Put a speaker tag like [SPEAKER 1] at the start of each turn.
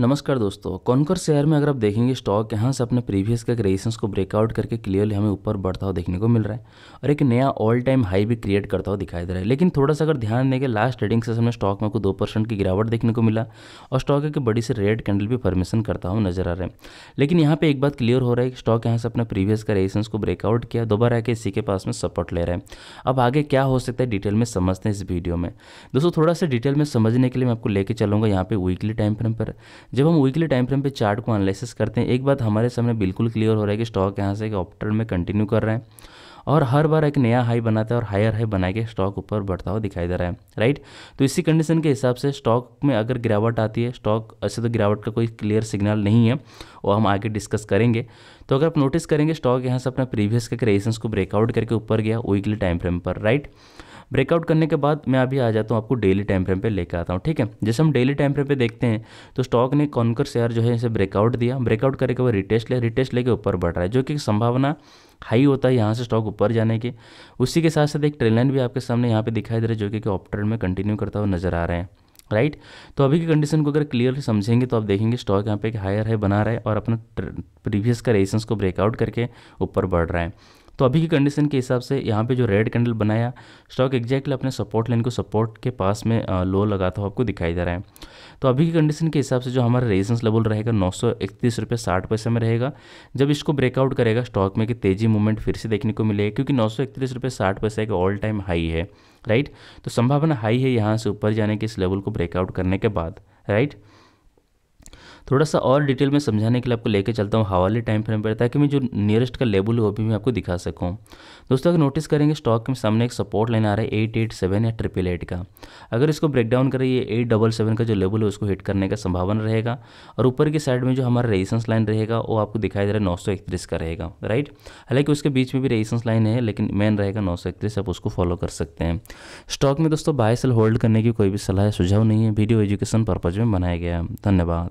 [SPEAKER 1] नमस्कार दोस्तों कौनकर शेयर में अगर आप देखेंगे स्टॉक यहाँ से अपने प्रीवियस के रेजिस्टेंस को ब्रेकआउट करके क्लियरली हमें ऊपर बढ़ता हुआ देखने को मिल रहा है और एक नया ऑल टाइम हाई भी क्रिएट करता हुआ दिखाई दे रहा है लेकिन थोड़ा सा अगर ध्यान देंगे लास्ट ट्रेडिंग सेशन में स्टॉक में को दो परसेंट की गिरावट देखने को मिला और स्टॉक एक बड़ी से रेड कैंडल भी फॉर्मेशन करता हुआ नजर आ रहा है लेकिन यहाँ पर एक बात क्लियर हो रहा है कि स्टॉक यहाँ से अपने प्रीवियस का रेजिस्टेंस को ब्रेकआउट किया दोबारा आके इसी के पास में सपोर्ट ले रहा है अब आगे क्या हो सकता है डिटेल में समझते हैं इस वीडियो में दोस्तों थोड़ा सा डिटेल में समझने के लिए मैं आपको लेके चलूँगा यहाँ पर वीकली टाइम फ्रेम पर जब हम वीकली टाइम फ्रेम पे चार्ट को एनालिसिस करते हैं एक बात हमारे सामने बिल्कुल क्लियर हो रहा है कि स्टॉक यहाँ से एक में कंटिन्यू कर रहे हैं और हर बार एक नया हाई बनाता है और हायर हाई बना के स्टॉक ऊपर बढ़ता हुआ दिखाई दे रहा है राइट तो इसी कंडीशन के हिसाब से स्टॉक में अगर गिरावट आती है स्टॉक ऐसे तो गिरावट का कोई क्लियर सिग्नल नहीं है वो हम आगे डिस्कस करेंगे तो अगर आप नोटिस करेंगे स्टॉक यहाँ से अपना प्रीवियस के रेजिस्टेंस को ब्रेकआउट करके ऊपर गया वीकली टाइम फ्रेम पर राइट ब्रेकआउट करने के बाद मैं अभी आ जाता हूँ आपको डेली टाइम फ्रेम पर लेकर आता हूँ ठीक है जैसे हम डेली टाइम फ्रेम पर देखते हैं तो स्टॉक ने कॉन्कर शेयर जो है इसे ब्रेकआउट दिया ब्रेकआउट करके वो रिटेस्ट लिया रिटेस्ट लेके ऊपर बढ़ रहा है जो कि संभावना हाई होता है यहाँ से स्टॉक ऊपर जाने की उसी के साथ साथ एक ट्रेललाइन भी आपके सामने यहाँ पे दिखाई दे रहा है जो कि ऑप में कंटिन्यू करता हुआ नजर आ रहे हैं राइट right? तो अभी की कंडीशन को अगर क्लियरली समझेंगे तो आप देखेंगे स्टॉक यहाँ पे एक हायर है बना रहा है और अपना प्रीवियस का रेजिस्टेंस को ब्रेकआउट करके ऊपर बढ़ रहा है तो अभी की कंडीशन के हिसाब से यहाँ पे जो रेड कैंडल बनाया स्टॉक एक्जैक्टली अपने सपोर्ट लाइन को सपोर्ट के पास में लो लगाता हुआ आपको दिखाई दे रहा है तो अभी की कंडीशन के हिसाब से जो हमारा रेजिस्टेंस लेवल रहेगा नौ सौ इकतीस रुपये साठ पैसे में रहेगा जब इसको ब्रेकआउट करेगा स्टॉक में कि तेज़ी मूवमेंट फिर से देखने को मिलेगा क्योंकि नौ सौ इकतीस रुपये साठ पैसे का ऑल टाइम हाई है राइट तो संभावना हाई है यहाँ से ऊपर जाने के इस लेवल को ब्रेकआउट करने के बाद राइट थोड़ा सा और डिटेल में समझाने के लिए आपको लेके चलता हूँ हवाले टाइम फ्रेम पर ताकि मैं जो नियरेस्ट का लेबल है वो भी मैं आपको दिखा सकूँ दोस्तों अगर नोटिस करेंगे स्टॉक के सामने एक सपोर्ट लाइन आ रहा है एट एट सेवन या ट्रिपल एट का अगर इसको ब्रेक डाउन करें ये एट डबल सेवन का जो लेबल है उसको हिट करने का संभावना रहेगा और ऊपर की साइड में जो हमारा रेजिस्टेंस लाइन रहेगा वो आपको दिखाई दे रहा है नौ सौ इकतीस का रहेगा राइट हालांकि उसके बीच में भी रेजिस्टेंस लाइन है लेकिन मेन रहेगा नौ सौ इकतीस आप उसको फॉलो कर सकते हैं स्टॉक में दोस्तों बाय सेल होल्ड करने की कोई भी सलाह सुझाव नहीं है वीडियो एजुकेशन पर्पज में बनाया गया है धन्यवाद